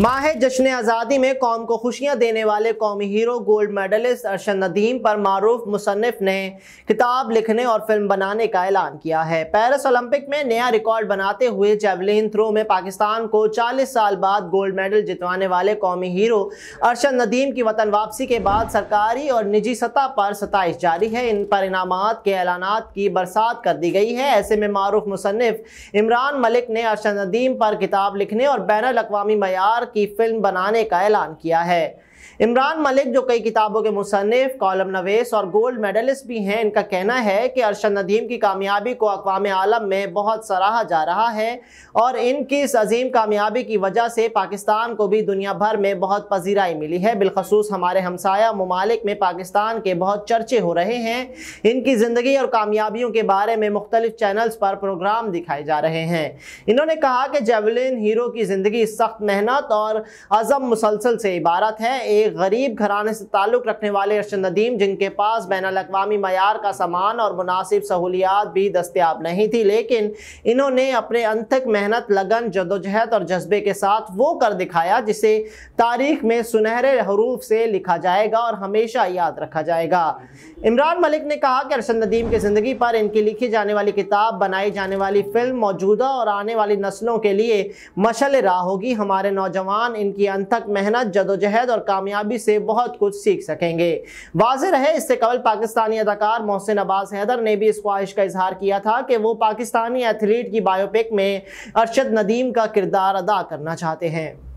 माह जश्न आज़ादी में कौम को खुशियां देने वाले कौमी hero gold medalist Arshad Nadeem पर मारूफ मुसनफ ने किताब लिखने और फिल्म बनाने का ऐलान किया है पेरिस ओलंपिक में नया रिकॉर्ड बनाते हुए जेवलिन थ्रो में पाकिस्तान को 40 साल बाद गोल्ड मेडल जितवाने वाले कौमी हीरो अरशद नदीम की वतन वापसी के बाद सरकारी और निजी सतह पर सतश जारी है इन पर इनाम के ऐलान की बरसात कर दी गई है ऐसे में मारूफ मुसनफ इमरान मलिक ने अरशद नदीम पर किताब लिखने और बैन अवी मैार की फिल्म बनाने का ऐलान किया है इमरान मलिक जो कई किताबों के मुसनफ़ कॉलम नवेस और गोल्ड मेडलिस्ट भी हैं इनका कहना है कि अरशद नदीम की कामयाबी को अकवाम आलम में बहुत सराहा जा रहा है और इनकी इस अजीम कामयाबी की वजह से पाकिस्तान को भी दुनिया भर में बहुत पजीराई मिली है बिलखसूस हमारे हमसाया ममालिक में पाकिस्तान के बहुत चर्चे हो रहे हैं इनकी ज़िंदगी और कामयाबियों के बारे में मुख्तलिफ चैनल्स पर प्रोग्राम दिखाए जा रहे हैं इन्होंने कहा कि जेवलिन हीरो की ज़िंदगी सख्त मेहनत और अज़म मुसलसल से इबारत है एक गरीब घराने से ताल्लुक़ रखने वाले अरशद नदीम जिनके पास बैन अवी मैार का सामान और मुनासिब सहूलियात भी दस्तियाब नहीं थी लेकिन इन्होंने अपने अनथक मेहनत लगन जदोजहद और जज्बे के साथ वो कर दिखाया जिसे तारीख में सुनहरे हरूफ से लिखा जाएगा और हमेशा याद रखा जाएगा इमरान मलिक ने कहा कि अरशद नदीम की ज़िंदगी पर इनकी लिखी जाने वाली किताब बनाई जाने वाली फिल्म मौजूदा और आने वाली नस्लों के लिए मशल राह होगी हमारे नौजवान इनकी अनथक मेहनत जदोजहद और काम कामयाबी से बहुत कुछ सीख सकेंगे वाज है इससे कबल पाकिस्तानी अदाकार मोहसिन अब्बास हैदर ने भी इस ख्वाहिश का इजहार किया था कि वो पाकिस्तानी एथलीट की बायोपिक में अरशद नदीम का किरदार अदा करना चाहते हैं